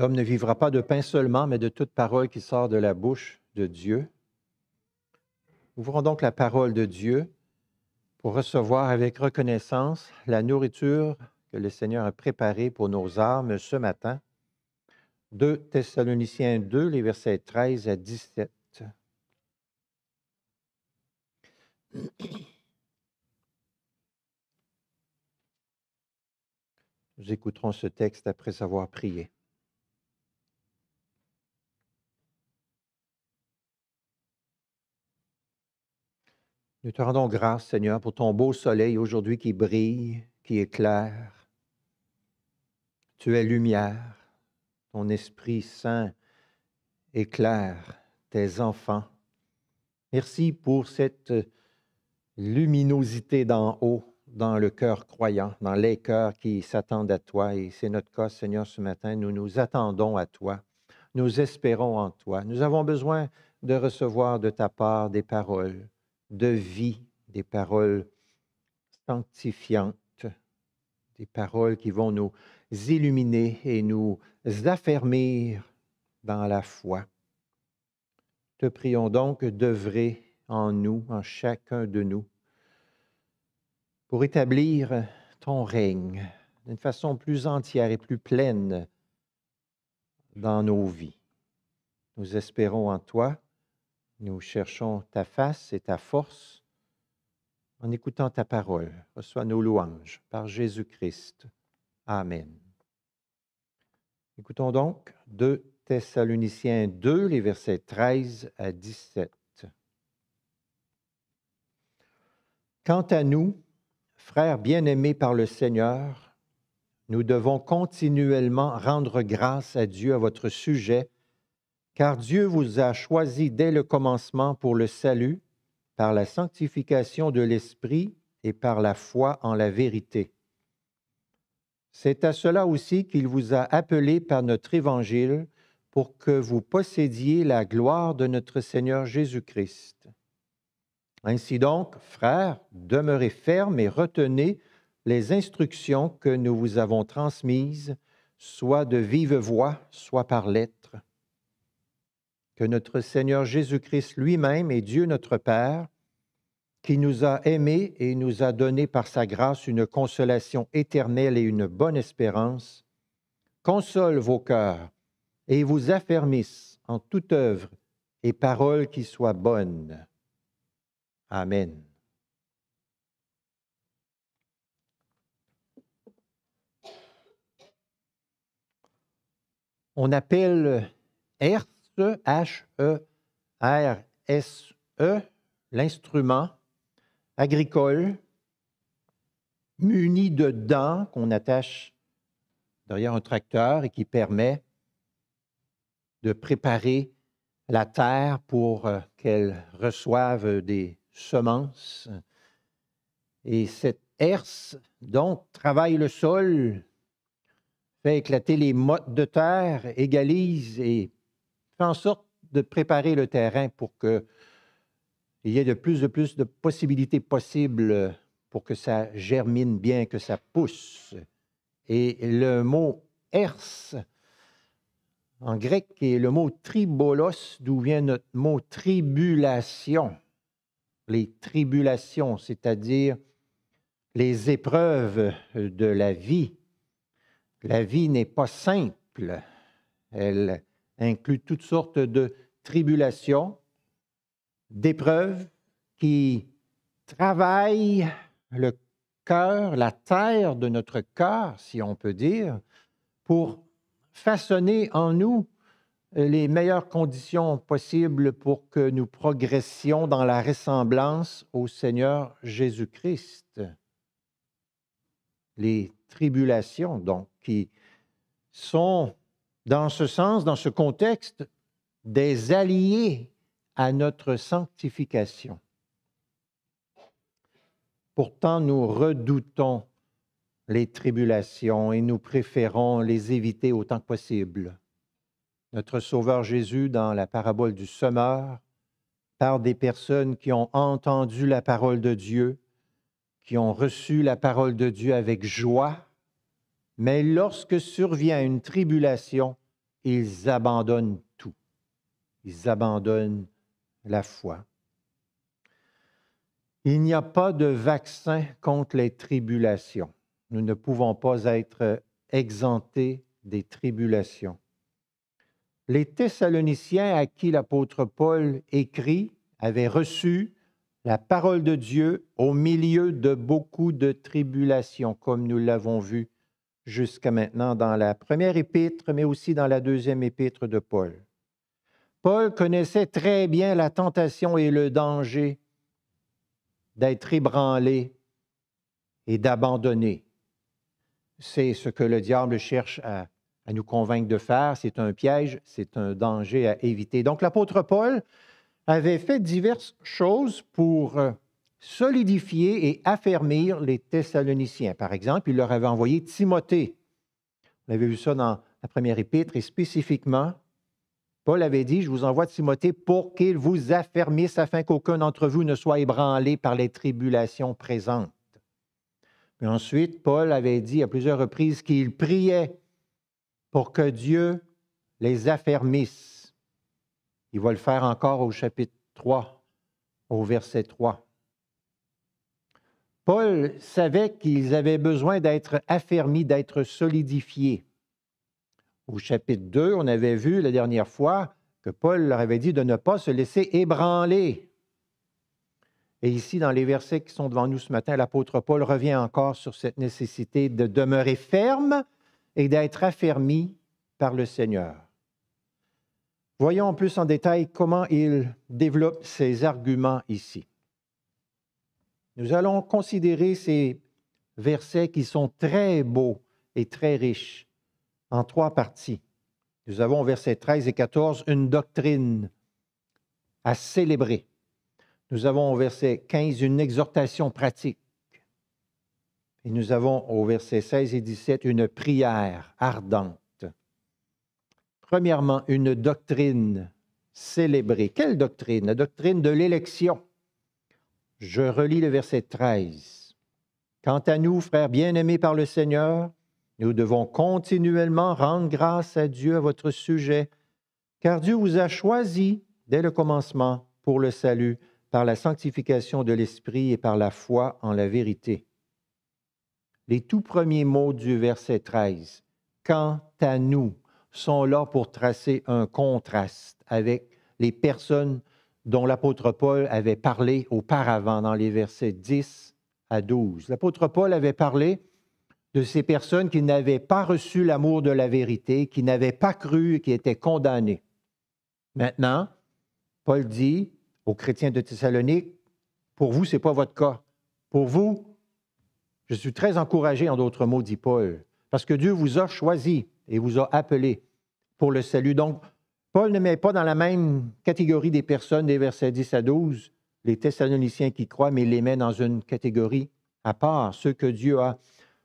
L'homme ne vivra pas de pain seulement, mais de toute parole qui sort de la bouche de Dieu. Ouvrons donc la parole de Dieu pour recevoir avec reconnaissance la nourriture que le Seigneur a préparée pour nos âmes ce matin. 2 Thessaloniciens 2, les versets 13 à 17. Nous écouterons ce texte après avoir prié. Nous te rendons grâce, Seigneur, pour ton beau soleil aujourd'hui qui brille, qui éclaire. Tu es lumière, ton Esprit Saint éclaire tes enfants. Merci pour cette luminosité d'en haut, dans le cœur croyant, dans les cœurs qui s'attendent à toi. Et c'est notre cas, Seigneur, ce matin. Nous nous attendons à toi. Nous espérons en toi. Nous avons besoin de recevoir de ta part des paroles de vie, des paroles sanctifiantes, des paroles qui vont nous illuminer et nous affermir dans la foi. Te prions donc d'œuvrer en nous, en chacun de nous, pour établir ton règne d'une façon plus entière et plus pleine dans nos vies. Nous espérons en toi nous cherchons ta face et ta force en écoutant ta parole. Reçois nos louanges par Jésus-Christ. Amen. Écoutons donc 2 Thessaloniciens 2, les versets 13 à 17. Quant à nous, frères bien-aimés par le Seigneur, nous devons continuellement rendre grâce à Dieu à votre sujet car Dieu vous a choisi dès le commencement pour le salut, par la sanctification de l'Esprit et par la foi en la vérité. C'est à cela aussi qu'il vous a appelé par notre évangile pour que vous possédiez la gloire de notre Seigneur Jésus-Christ. Ainsi donc, frères, demeurez fermes et retenez les instructions que nous vous avons transmises, soit de vive voix, soit par lettres que notre Seigneur Jésus-Christ lui-même et Dieu notre Père, qui nous a aimés et nous a donné par sa grâce une consolation éternelle et une bonne espérance, console vos cœurs et vous affermisse en toute œuvre et parole qui soit bonne. Amen. On appelle Herth H-E-R-S-E, e, l'instrument agricole muni de dents qu'on attache derrière un tracteur et qui permet de préparer la terre pour euh, qu'elle reçoive des semences. Et cette herse, donc, travaille le sol, fait éclater les mottes de terre, égalise et en sorte de préparer le terrain pour qu'il y ait de plus en plus de possibilités possibles pour que ça germine bien, que ça pousse. Et le mot herse en grec est le mot tribolos, d'où vient notre mot tribulation. Les tribulations, c'est-à-dire les épreuves de la vie. La vie n'est pas simple. Elle inclut toutes sortes de tribulations, d'épreuves qui travaillent le cœur, la terre de notre cœur, si on peut dire, pour façonner en nous les meilleures conditions possibles pour que nous progressions dans la ressemblance au Seigneur Jésus-Christ. Les tribulations, donc, qui sont dans ce sens, dans ce contexte, des alliés à notre sanctification. Pourtant, nous redoutons les tribulations et nous préférons les éviter autant que possible. Notre Sauveur Jésus, dans la parabole du semeur, parle des personnes qui ont entendu la parole de Dieu, qui ont reçu la parole de Dieu avec joie, mais lorsque survient une tribulation, ils abandonnent tout. Ils abandonnent la foi. Il n'y a pas de vaccin contre les tribulations. Nous ne pouvons pas être exemptés des tribulations. Les Thessaloniciens à qui l'apôtre Paul écrit avaient reçu la parole de Dieu au milieu de beaucoup de tribulations, comme nous l'avons vu jusqu'à maintenant dans la première épître, mais aussi dans la deuxième épître de Paul. Paul connaissait très bien la tentation et le danger d'être ébranlé et d'abandonner. C'est ce que le diable cherche à, à nous convaincre de faire. C'est un piège, c'est un danger à éviter. Donc l'apôtre Paul avait fait diverses choses pour euh, solidifier et affermir les Thessaloniciens. Par exemple, il leur avait envoyé Timothée. Vous avez vu ça dans la première épître et spécifiquement, Paul avait dit, je vous envoie Timothée pour qu'il vous affermisse afin qu'aucun d'entre vous ne soit ébranlé par les tribulations présentes. Mais ensuite, Paul avait dit à plusieurs reprises qu'il priait pour que Dieu les affermisse. Il va le faire encore au chapitre 3, au verset 3. Paul savait qu'ils avaient besoin d'être affermis, d'être solidifiés. Au chapitre 2, on avait vu la dernière fois que Paul leur avait dit de ne pas se laisser ébranler. Et ici, dans les versets qui sont devant nous ce matin, l'apôtre Paul revient encore sur cette nécessité de demeurer ferme et d'être affermi par le Seigneur. Voyons en plus en détail comment il développe ses arguments ici. Nous allons considérer ces versets qui sont très beaux et très riches en trois parties. Nous avons verset 13 et 14 une doctrine à célébrer. Nous avons au verset 15 une exhortation pratique. Et nous avons au verset 16 et 17 une prière ardente. Premièrement, une doctrine célébrée. Quelle doctrine? La doctrine de l'élection. Je relis le verset 13. Quant à nous, frères bien-aimés par le Seigneur, nous devons continuellement rendre grâce à Dieu à votre sujet, car Dieu vous a choisi dès le commencement pour le salut, par la sanctification de l'Esprit et par la foi en la vérité. Les tout premiers mots du verset 13, quant à nous, sont là pour tracer un contraste avec les personnes dont l'apôtre Paul avait parlé auparavant dans les versets 10 à 12. L'apôtre Paul avait parlé de ces personnes qui n'avaient pas reçu l'amour de la vérité, qui n'avaient pas cru, et qui étaient condamnées. Maintenant, Paul dit aux chrétiens de Thessalonique, pour vous, ce n'est pas votre cas. Pour vous, je suis très encouragé, en d'autres mots, dit Paul, parce que Dieu vous a choisi et vous a appelé pour le salut. Donc, Paul ne met pas dans la même catégorie des personnes des versets 10 à 12 les Thessaloniciens qui croient, mais il les met dans une catégorie à part, ceux que Dieu a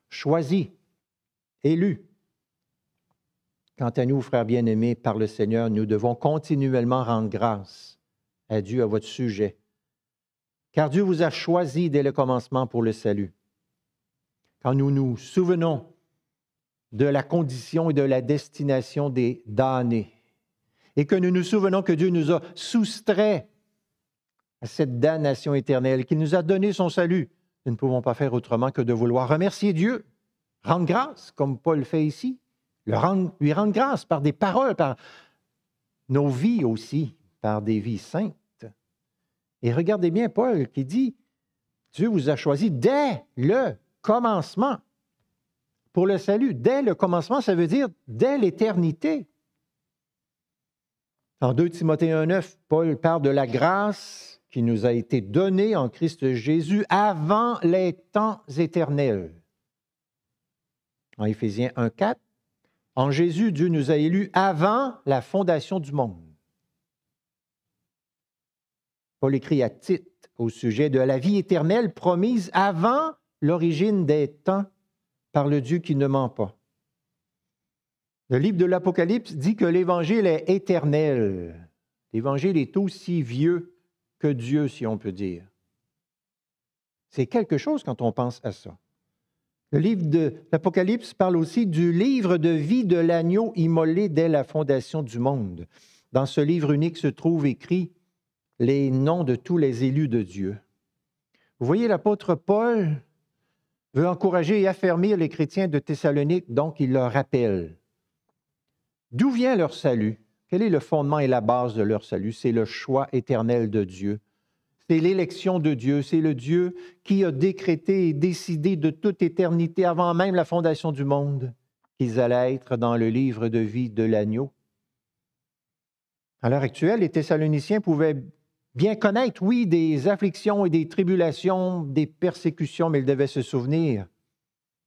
choisis, élus. Quant à nous, frères bien-aimés, par le Seigneur, nous devons continuellement rendre grâce à Dieu à votre sujet, car Dieu vous a choisi dès le commencement pour le salut. Quand nous nous souvenons de la condition et de la destination des damnés, et que nous nous souvenons que Dieu nous a soustraits à cette damnation éternelle, qu'il nous a donné son salut, nous ne pouvons pas faire autrement que de vouloir remercier Dieu, rendre grâce, comme Paul fait ici, lui rendre grâce par des paroles, par nos vies aussi, par des vies saintes. Et regardez bien Paul qui dit, Dieu vous a choisi dès le commencement pour le salut. Dès le commencement, ça veut dire dès l'éternité. En 2 Timothée 1,9, Paul parle de la grâce qui nous a été donnée en Christ Jésus avant les temps éternels. En Éphésiens 1,4, en Jésus, Dieu nous a élus avant la fondation du monde. Paul écrit à Tite au sujet de la vie éternelle promise avant l'origine des temps par le Dieu qui ne ment pas. Le livre de l'Apocalypse dit que l'Évangile est éternel. L'Évangile est aussi vieux que Dieu, si on peut dire. C'est quelque chose quand on pense à ça. Le livre de l'Apocalypse parle aussi du livre de vie de l'agneau immolé dès la fondation du monde. Dans ce livre unique se trouvent écrits les noms de tous les élus de Dieu. Vous voyez, l'apôtre Paul veut encourager et affermir les chrétiens de Thessalonique, donc il leur rappelle D'où vient leur salut? Quel est le fondement et la base de leur salut? C'est le choix éternel de Dieu. C'est l'élection de Dieu. C'est le Dieu qui a décrété et décidé de toute éternité, avant même la fondation du monde, qu'ils allaient être dans le livre de vie de l'agneau. À l'heure actuelle, les Thessaloniciens pouvaient bien connaître, oui, des afflictions et des tribulations, des persécutions, mais ils devaient se souvenir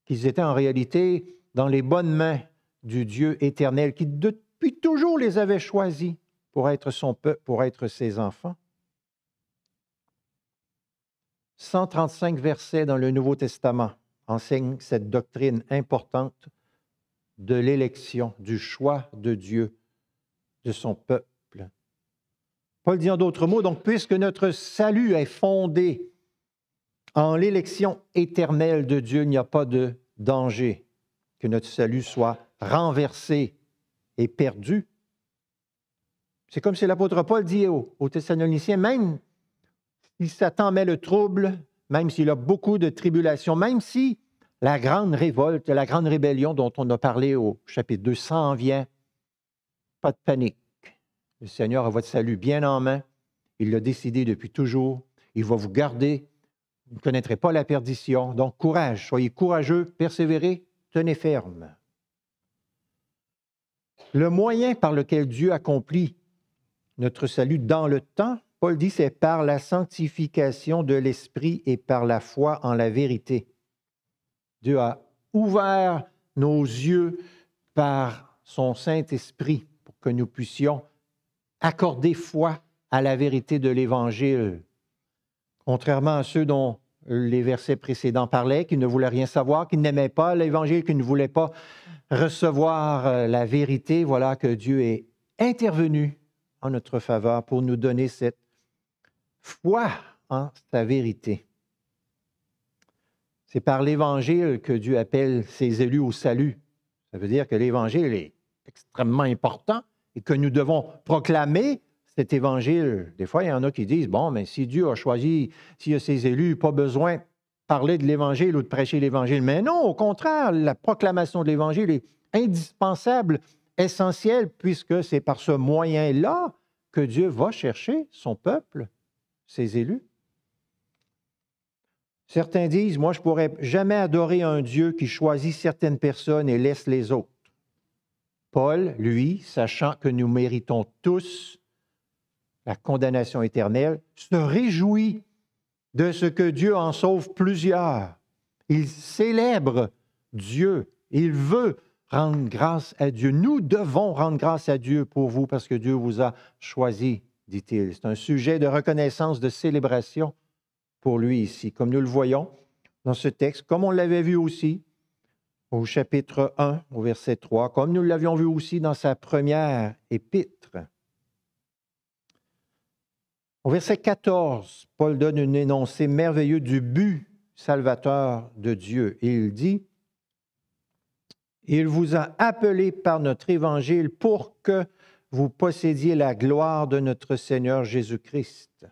qu'ils étaient en réalité dans les bonnes mains du Dieu éternel qui depuis toujours les avait choisis pour être son peuple, pour être ses enfants. 135 versets dans le Nouveau Testament enseignent cette doctrine importante de l'élection, du choix de Dieu, de son peuple. Paul dit en d'autres mots, donc puisque notre salut est fondé en l'élection éternelle de Dieu, il n'y a pas de danger que notre salut soit renversé et perdu. C'est comme si l'apôtre Paul dit aux, Thessaloniciens, même s'il Satan met le trouble, même s'il a beaucoup de tribulations, même si la grande révolte, la grande rébellion dont on a parlé au chapitre 200 vient, pas de panique. Le Seigneur a votre salut bien en main. Il l'a décidé depuis toujours. Il va vous garder. Vous ne connaîtrez pas la perdition. Donc, courage, soyez courageux, persévérez, tenez ferme. Le moyen par lequel Dieu accomplit notre salut dans le temps, Paul dit, c'est par la sanctification de l'Esprit et par la foi en la vérité. Dieu a ouvert nos yeux par son Saint-Esprit pour que nous puissions accorder foi à la vérité de l'Évangile. Contrairement à ceux dont les versets précédents parlaient, qu'il ne voulait rien savoir, qu'il n'aimaient pas l'Évangile, qui ne voulait pas recevoir euh, la vérité. Voilà que Dieu est intervenu en notre faveur pour nous donner cette foi en sa vérité. C'est par l'Évangile que Dieu appelle ses élus au salut. Ça veut dire que l'Évangile est extrêmement important et que nous devons proclamer cet évangile. Des fois, il y en a qui disent, bon, mais si Dieu a choisi, s'il a ses élus, pas besoin de parler de l'Évangile ou de prêcher l'Évangile. Mais non, au contraire, la proclamation de l'Évangile est indispensable, essentielle, puisque c'est par ce moyen-là que Dieu va chercher son peuple, ses élus. Certains disent, moi, je ne pourrais jamais adorer un Dieu qui choisit certaines personnes et laisse les autres. Paul, lui, sachant que nous méritons tous la condamnation éternelle, se réjouit de ce que Dieu en sauve plusieurs. Il célèbre Dieu. Il veut rendre grâce à Dieu. Nous devons rendre grâce à Dieu pour vous parce que Dieu vous a choisi, dit-il. C'est un sujet de reconnaissance, de célébration pour lui ici, comme nous le voyons dans ce texte, comme on l'avait vu aussi au chapitre 1, au verset 3, comme nous l'avions vu aussi dans sa première épître. Au verset 14, Paul donne une énoncé merveilleux du but salvateur de Dieu. il dit, Il vous a appelé par notre évangile pour que vous possédiez la gloire de notre Seigneur Jésus-Christ.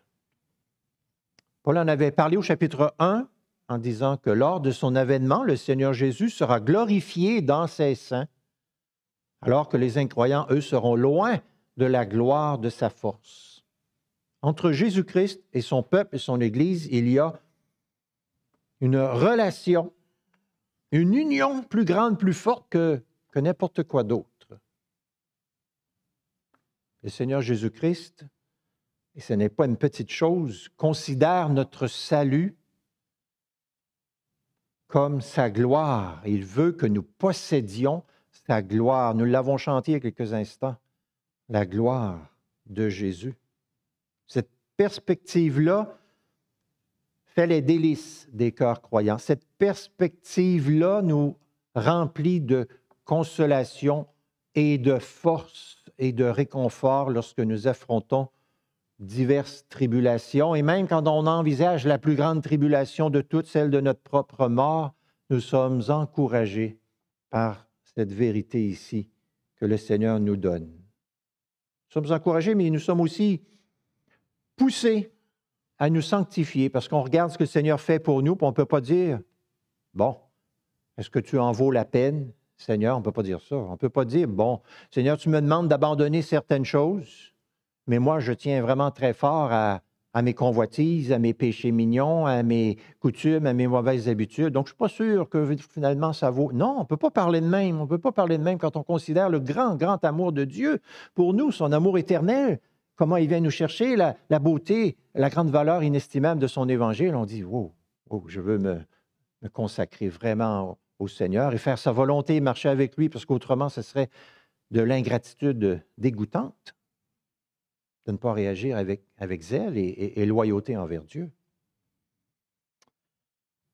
Paul en avait parlé au chapitre 1 en disant que lors de son avènement, le Seigneur Jésus sera glorifié dans ses saints, alors que les incroyants, eux, seront loin de la gloire de sa force. Entre Jésus-Christ et son peuple et son Église, il y a une relation, une union plus grande, plus forte que, que n'importe quoi d'autre. Le Seigneur Jésus-Christ, et ce n'est pas une petite chose, considère notre salut comme sa gloire. Il veut que nous possédions sa gloire. Nous l'avons chanté il y a quelques instants, la gloire de Jésus perspective-là fait les délices des cœurs croyants. Cette perspective-là nous remplit de consolation et de force et de réconfort lorsque nous affrontons diverses tribulations. Et même quand on envisage la plus grande tribulation de toutes, celle de notre propre mort, nous sommes encouragés par cette vérité ici que le Seigneur nous donne. Nous sommes encouragés, mais nous sommes aussi pousser à nous sanctifier parce qu'on regarde ce que le Seigneur fait pour nous, on ne peut pas dire, bon, est-ce que tu en vaux la peine, Seigneur? On ne peut pas dire ça. On ne peut pas dire, bon, Seigneur, tu me demandes d'abandonner certaines choses, mais moi, je tiens vraiment très fort à, à mes convoitises, à mes péchés mignons, à mes coutumes, à mes mauvaises habitudes. Donc, je ne suis pas sûr que finalement ça vaut. Non, on ne peut pas parler de même. On ne peut pas parler de même quand on considère le grand, grand amour de Dieu pour nous, son amour éternel, comment il vient nous chercher la, beauté, la grande valeur inestimable de son évangile, on dit, oh, oh, je veux me, consacrer vraiment au, Seigneur et faire sa volonté marcher avec lui, parce qu'autrement, ce serait de l'ingratitude dégoûtante de ne pas réagir avec, avec zèle et loyauté envers Dieu.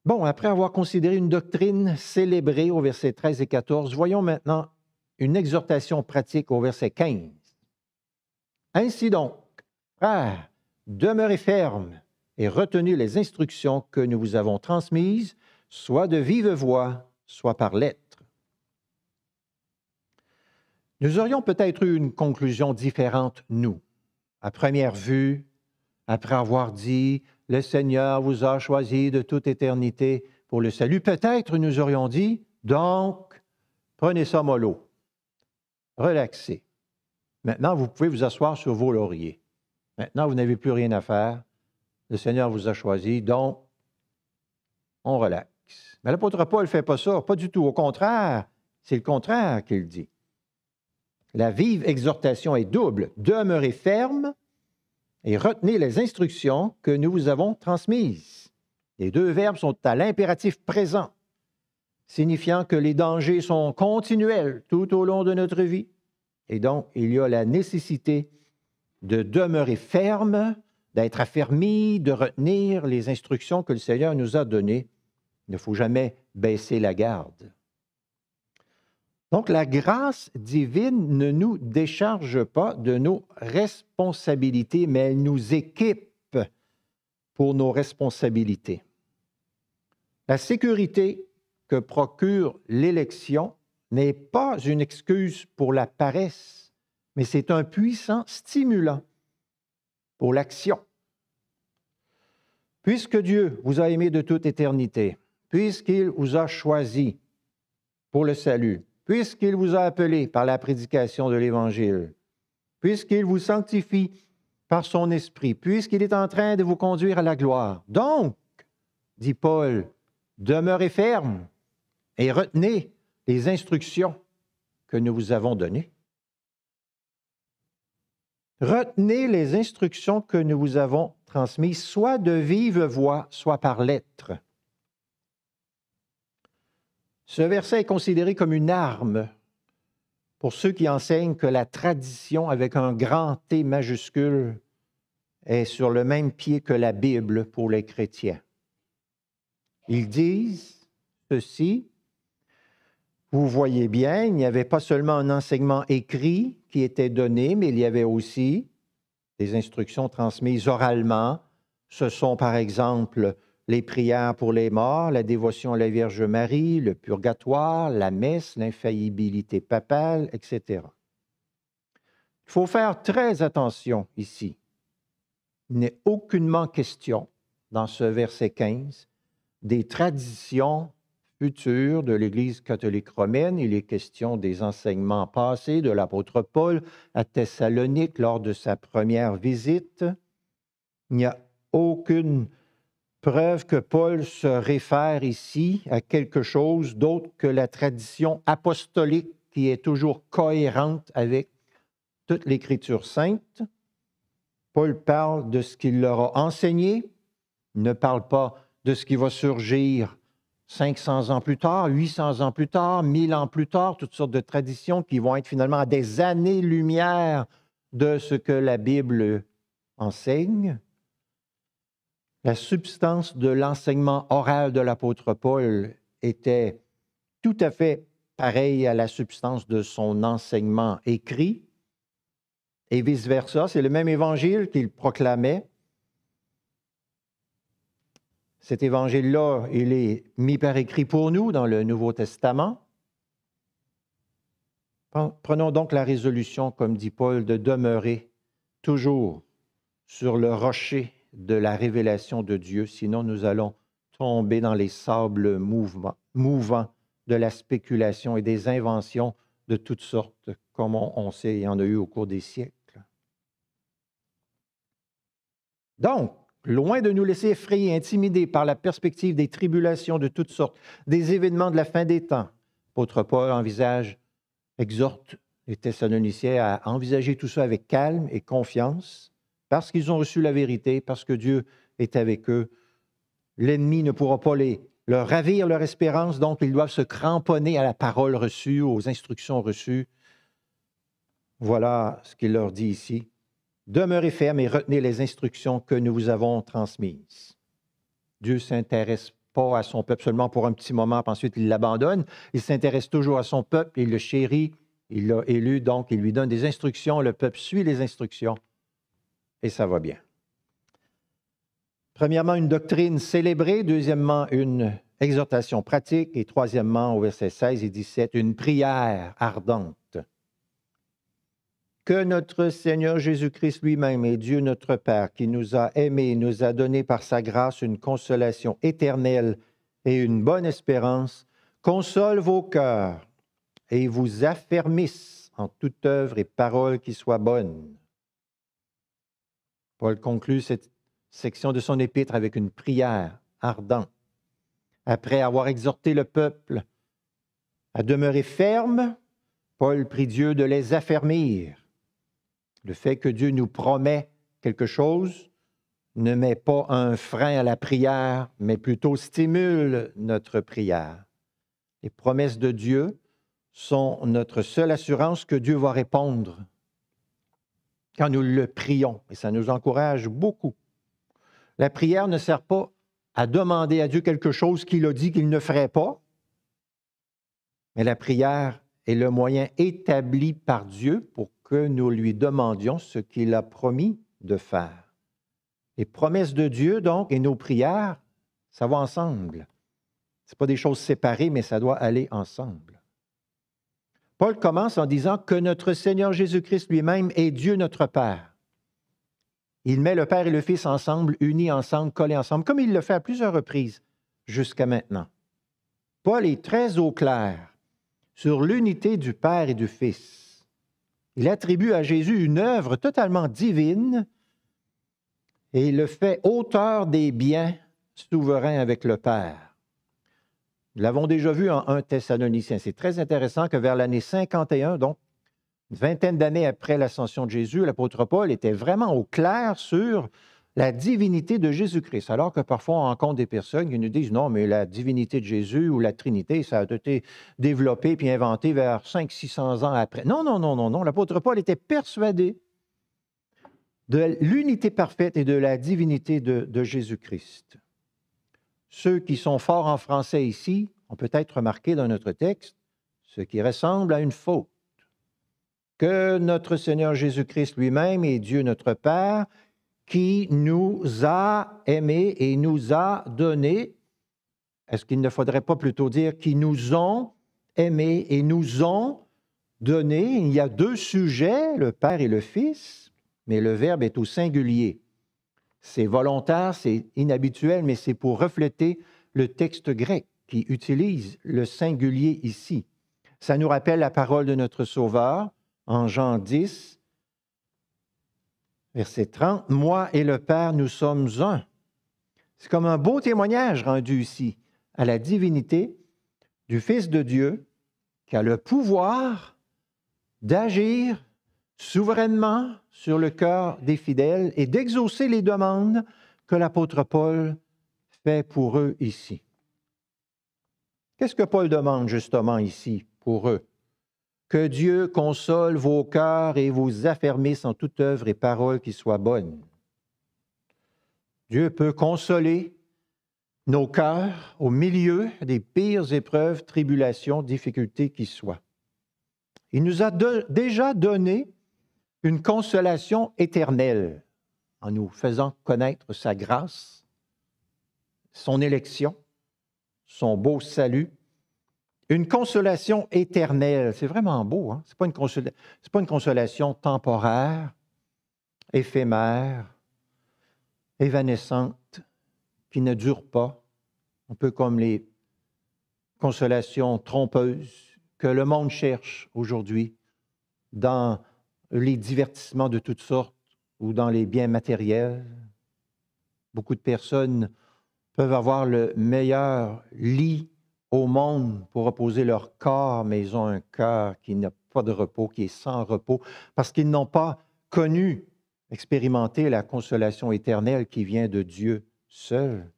Bon, après avoir considéré une doctrine célébrée au verset 13 et 14, voyons maintenant une exhortation pratique au verset 15. Ainsi donc, frères, demeurez fermes et retenez les instructions que nous vous avons transmises, soit de vive voix, soit par lettre. Nous aurions peut-être eu une conclusion différente, nous, à première vue, après avoir dit Le Seigneur vous a choisi de toute éternité pour le salut. Peut-être nous aurions dit Donc, prenez ça mollo, relaxez. Maintenant, vous pouvez vous asseoir sur vos lauriers. Maintenant, vous n'avez plus rien à faire. Le Seigneur vous a choisi, donc on relaxe. Mais l'apôtre Paul ne fait pas ça, pas du tout. Au contraire, c'est le contraire qu'il dit. La vive exhortation est double. Demeurez ferme et retenez les instructions que nous vous avons transmises. Les deux verbes sont à l'impératif présent, signifiant que les dangers sont continuels tout au long de notre vie. Et donc, il y a la nécessité de demeurer ferme, d'être affermi, de retenir les instructions que le Seigneur nous a données. Il ne faut jamais baisser la garde. Donc la grâce divine ne nous décharge pas de nos responsabilités, mais elle nous équipe pour nos responsabilités. La sécurité que procure l'élection n'est pas une excuse pour la paresse, mais c'est un puissant stimulant pour l'action. Puisque Dieu vous a aimé de toute éternité, puisqu'il vous a choisi pour le salut, puisqu'il vous a appelé par la prédication de l'Évangile, puisqu'il vous sanctifie par son esprit, puisqu'il est en train de vous conduire à la gloire. Donc, dit Paul, demeurez ferme et retenez les instructions que nous vous avons données. Retenez les instructions que nous vous avons transmises, soit de vive voix, soit par lettre. Ce verset est considéré comme une arme pour ceux qui enseignent que la tradition avec un grand T majuscule est sur le même pied que la Bible pour les chrétiens. Ils disent ceci, vous voyez bien, il n'y avait pas seulement un enseignement écrit qui était donné, mais il y avait aussi des instructions transmises oralement. Ce sont par exemple les prières pour les morts, la dévotion à la Vierge Marie, le purgatoire, la messe, l'infaillibilité papale, etc. Il faut faire très attention ici. Il n'est aucunement question dans ce verset 15 des traditions futur de l'Église catholique romaine. Il est question des enseignements passés de l'apôtre Paul à Thessalonique lors de sa première visite. Il n'y a aucune preuve que Paul se réfère ici à quelque chose d'autre que la tradition apostolique qui est toujours cohérente avec toute l'Écriture sainte. Paul parle de ce qu'il leur a enseigné, ne parle pas de ce qui va surgir 500 ans plus tard, 800 ans plus tard, 1000 ans plus tard, toutes sortes de traditions qui vont être finalement à des années-lumière de ce que la Bible enseigne. La substance de l'enseignement oral de l'apôtre Paul était tout à fait pareille à la substance de son enseignement écrit, et vice-versa. C'est le même évangile qu'il proclamait, cet évangile-là, il est mis par écrit pour nous dans le Nouveau Testament. Prenons donc la résolution, comme dit Paul, de demeurer toujours sur le rocher de la révélation de Dieu, sinon nous allons tomber dans les sables mouvants de la spéculation et des inventions de toutes sortes, comme on, sait, il y en a eu au cours des siècles. Donc, Loin de nous laisser effrayer, intimider par la perspective des tribulations de toutes sortes, des événements de la fin des temps, L'apôtre Paul envisage, exhorte les Thessaloniciens à envisager tout ça avec calme et confiance, parce qu'ils ont reçu la vérité, parce que Dieu est avec eux. L'ennemi ne pourra pas les, leur ravir leur espérance, donc ils doivent se cramponner à la parole reçue, aux instructions reçues. Voilà ce qu'il leur dit ici. Demeurez ferme et retenez les instructions que nous vous avons transmises. Dieu s'intéresse pas à son peuple seulement pour un petit moment, puis ensuite il l'abandonne. Il s'intéresse toujours à son peuple, il le chérit, il l'a élu, donc il lui donne des instructions, le peuple suit les instructions et ça va bien. Premièrement, une doctrine célébrée, deuxièmement, une exhortation pratique et troisièmement, au verset 16 et 17, une prière ardente que notre Seigneur Jésus-Christ lui-même et Dieu notre Père, qui nous a aimés et nous a donné par sa grâce une consolation éternelle et une bonne espérance, console vos cœurs et vous affermisse en toute œuvre et parole qui soit bonne. Paul conclut cette section de son épître avec une prière ardente. Après avoir exhorté le peuple à demeurer ferme, Paul prie Dieu de les affermir le fait que Dieu nous promet quelque chose ne met pas un frein à la prière, mais plutôt stimule notre prière. Les promesses de Dieu sont notre seule assurance que Dieu va répondre quand nous le prions, et ça nous encourage beaucoup. La prière ne sert pas à demander à Dieu quelque chose qu'il a dit qu'il ne ferait pas, mais la prière est le moyen établi par Dieu pour nous lui demandions ce qu'il a promis de faire. Les promesses de Dieu, donc, et nos prières, ça va ensemble. Ce pas des choses séparées, mais ça doit aller ensemble. Paul commence en disant que notre Seigneur Jésus-Christ lui-même est Dieu notre Père. Il met le Père et le Fils ensemble, unis ensemble, collés ensemble, comme il le fait à plusieurs reprises jusqu'à maintenant. Paul est très au clair sur l'unité du Père et du Fils. Il attribue à Jésus une œuvre totalement divine et le fait auteur des biens souverains avec le Père. Nous l'avons déjà vu en 1 Thessalonicien. C'est très intéressant que vers l'année 51, donc une vingtaine d'années après l'ascension de Jésus, l'apôtre Paul était vraiment au clair sur la divinité de Jésus-Christ. Alors que parfois, on rencontre des personnes qui nous disent non, mais la divinité de Jésus ou la Trinité, ça a été développé puis inventé vers 500-600 ans après. Non, non, non, non, non. L'apôtre Paul était persuadé de l'unité parfaite et de la divinité de, Jésus-Christ. Ceux qui sont forts en français ici ont peut-être remarqué dans notre texte ce qui ressemble à une faute. Que notre Seigneur Jésus-Christ lui-même et Dieu notre Père qui nous a aimés et nous a donnés. Est-ce qu'il ne faudrait pas plutôt dire qui nous ont aimés et nous ont donnés Il y a deux sujets, le Père et le Fils, mais le verbe est au singulier. C'est volontaire, c'est inhabituel, mais c'est pour refléter le texte grec qui utilise le singulier ici. Ça nous rappelle la parole de notre Sauveur en Jean 10, verset 30, Moi et le Père, nous sommes un. C'est comme un beau témoignage rendu ici à la divinité du Fils de Dieu qui a le pouvoir d'agir souverainement sur le cœur des fidèles et d'exaucer les demandes que l'apôtre Paul fait pour eux ici. Qu'est-ce que Paul demande justement ici pour eux? Que Dieu console vos cœurs et vous affermisse en toute œuvre et parole qui soit bonne. Dieu peut consoler nos cœurs au milieu des pires épreuves, tribulations, difficultés qui soient. Il nous a déjà donné une consolation éternelle en nous faisant connaître sa grâce, son élection, son beau salut une consolation éternelle. C'est vraiment beau. Hein? Ce n'est pas, une pas une consolation temporaire, éphémère, évanescente, qui ne dure pas, un peu comme les consolations trompeuses que le monde cherche aujourd'hui dans les divertissements de toutes sortes ou dans les biens matériels. Beaucoup de personnes peuvent avoir le meilleur lit au monde pour reposer leur corps, mais ils ont un cœur qui n'a pas de repos, qui est sans repos, parce qu'ils n'ont pas connu, expérimenté la consolation éternelle qui vient de Dieu seul.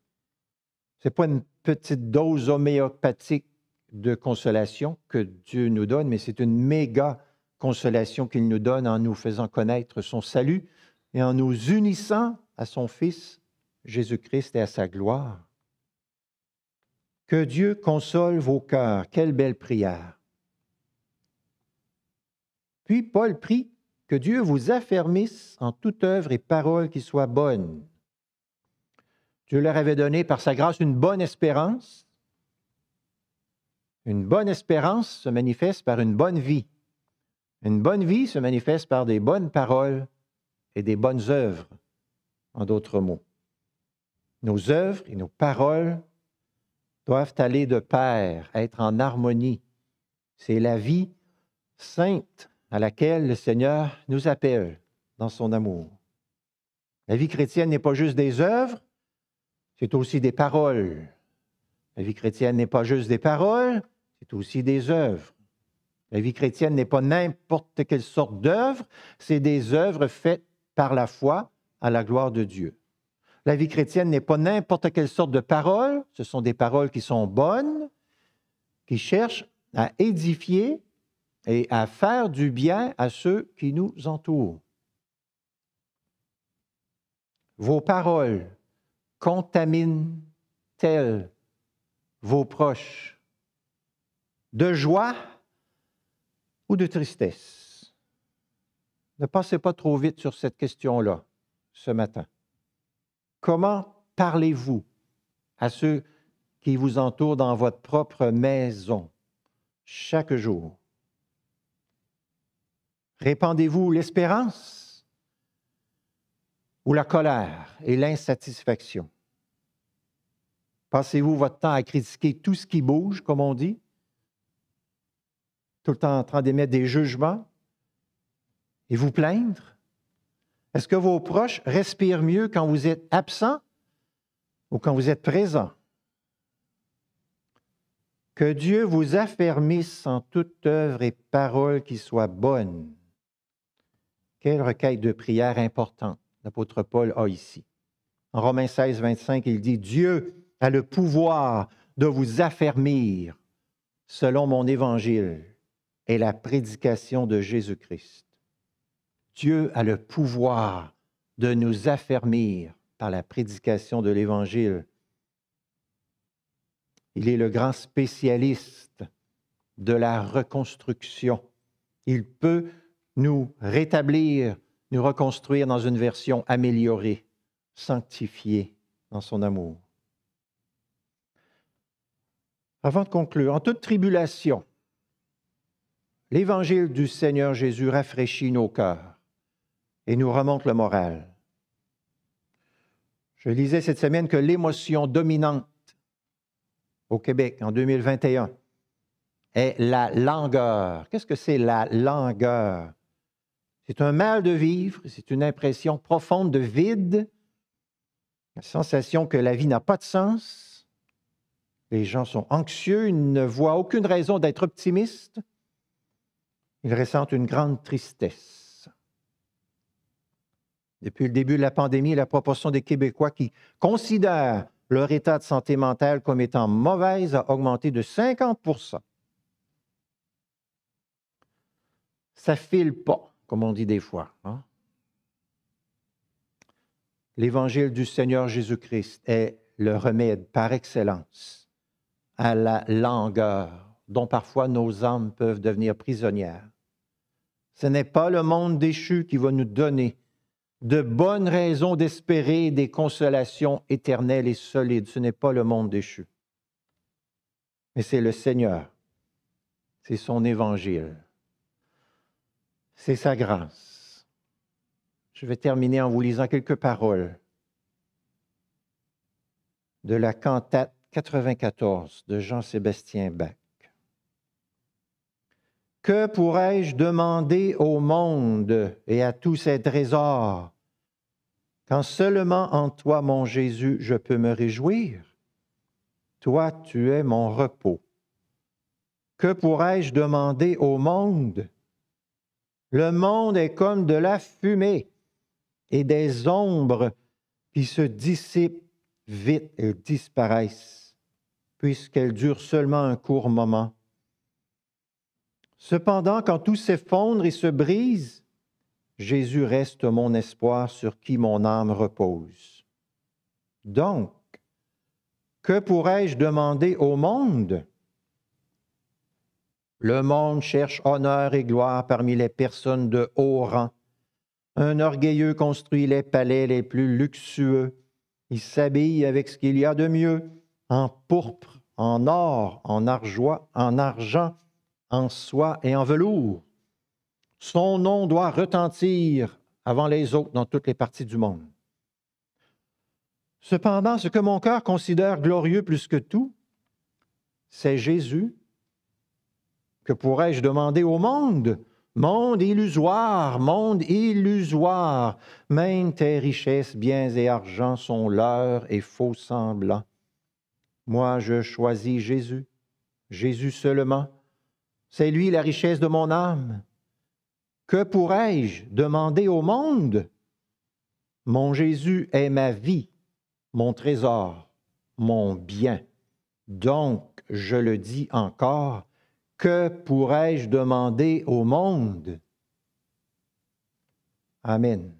Ce n'est pas une petite dose homéopathique de consolation que Dieu nous donne, mais c'est une méga consolation qu'il nous donne en nous faisant connaître son salut et en nous unissant à son Fils Jésus-Christ et à sa gloire. Que Dieu console vos cœurs. Quelle belle prière. Puis Paul prie que Dieu vous affermisse en toute œuvre et parole qui soit bonne. Dieu leur avait donné par sa grâce une bonne espérance. Une bonne espérance se manifeste par une bonne vie. Une bonne vie se manifeste par des bonnes paroles et des bonnes œuvres, en d'autres mots. Nos œuvres et nos paroles doivent aller de pair, être en harmonie. C'est la vie sainte à laquelle le Seigneur nous appelle dans son amour. La vie chrétienne n'est pas juste des œuvres, c'est aussi des paroles. La vie chrétienne n'est pas juste des paroles, c'est aussi des œuvres. La vie chrétienne n'est pas n'importe quelle sorte d'œuvre, c'est des œuvres faites par la foi à la gloire de Dieu. La vie chrétienne n'est pas n'importe quelle sorte de parole, ce sont des paroles qui sont bonnes, qui cherchent à édifier et à faire du bien à ceux qui nous entourent. Vos paroles contaminent-elles vos proches de joie ou de tristesse? Ne passez pas trop vite sur cette question-là ce matin. Comment parlez-vous à ceux qui vous entourent dans votre propre maison chaque jour? Répandez-vous l'espérance ou la colère et l'insatisfaction? Passez-vous votre temps à critiquer tout ce qui bouge, comme on dit? Tout le temps en train d'émettre des jugements et vous plaindre? Est-ce que vos proches respirent mieux quand vous êtes absent ou quand vous êtes présent? Que Dieu vous affermisse en toute œuvre et parole qui soit bonne. Quelle requête de prière importante l'apôtre Paul a ici. En Romains 16, 25, il dit, Dieu a le pouvoir de vous affermir selon mon évangile et la prédication de Jésus-Christ. Dieu a le pouvoir de nous affermir par la prédication de l'Évangile. Il est le grand spécialiste de la reconstruction. Il peut nous rétablir, nous reconstruire dans une version améliorée, sanctifiée dans son amour. Avant de conclure, en toute tribulation, l'évangile du Seigneur Jésus rafraîchit nos cœurs et nous remonte le moral. Je lisais cette semaine que l'émotion dominante au Québec en 2021 est la langueur. Qu'est-ce que c'est la langueur? C'est un mal de vivre, c'est une impression profonde de vide, la sensation que la vie n'a pas de sens. Les gens sont anxieux, ils ne voient aucune raison d'être optimistes. Ils ressentent une grande tristesse. Depuis le début de la pandémie, la proportion des Québécois qui considèrent leur état de santé mentale comme étant mauvaise a augmenté de 50 Ça file pas, comme on dit des fois. Hein. L'Évangile du Seigneur Jésus-Christ est le remède par excellence à la langueur dont parfois nos âmes peuvent devenir prisonnières. Ce n'est pas le monde déchu qui va nous donner de bonnes raisons d'espérer des consolations éternelles et solides. Ce n'est pas le monde déchu, mais c'est le Seigneur, c'est son évangile, c'est sa grâce. Je vais terminer en vous lisant quelques paroles de la cantate 94 de Jean-Sébastien Bach. Que pourrais-je demander au monde et à tous ses trésors quand seulement en toi, mon Jésus, je peux me réjouir? Toi, tu es mon repos. Que pourrais-je demander au monde? Le monde est comme de la fumée et des ombres qui se dissipent vite, et disparaissent, puisqu'elles durent seulement un court moment. Cependant, quand tout s'effondre et se brise, Jésus reste mon espoir sur qui mon âme repose. Donc, que pourrais-je demander au monde Le monde cherche honneur et gloire parmi les personnes de haut rang. Un orgueilleux construit les palais les plus luxueux. Il s'habille avec ce qu'il y a de mieux, en pourpre, en or, en argeois, en argent en soie et en velours. Son nom doit retentir avant les autres dans toutes les parties du monde. Cependant, ce que mon cœur considère glorieux plus que tout, c'est Jésus. Que pourrais-je demander au monde Monde illusoire, monde illusoire, même tes richesses, biens et argent sont leurs et faux semblants. Moi, je choisis Jésus, Jésus seulement, c'est lui la richesse de mon âme. Que pourrais-je demander au monde Mon Jésus est ma vie, mon trésor, mon bien. Donc, je le dis encore, que pourrais-je demander au monde Amen.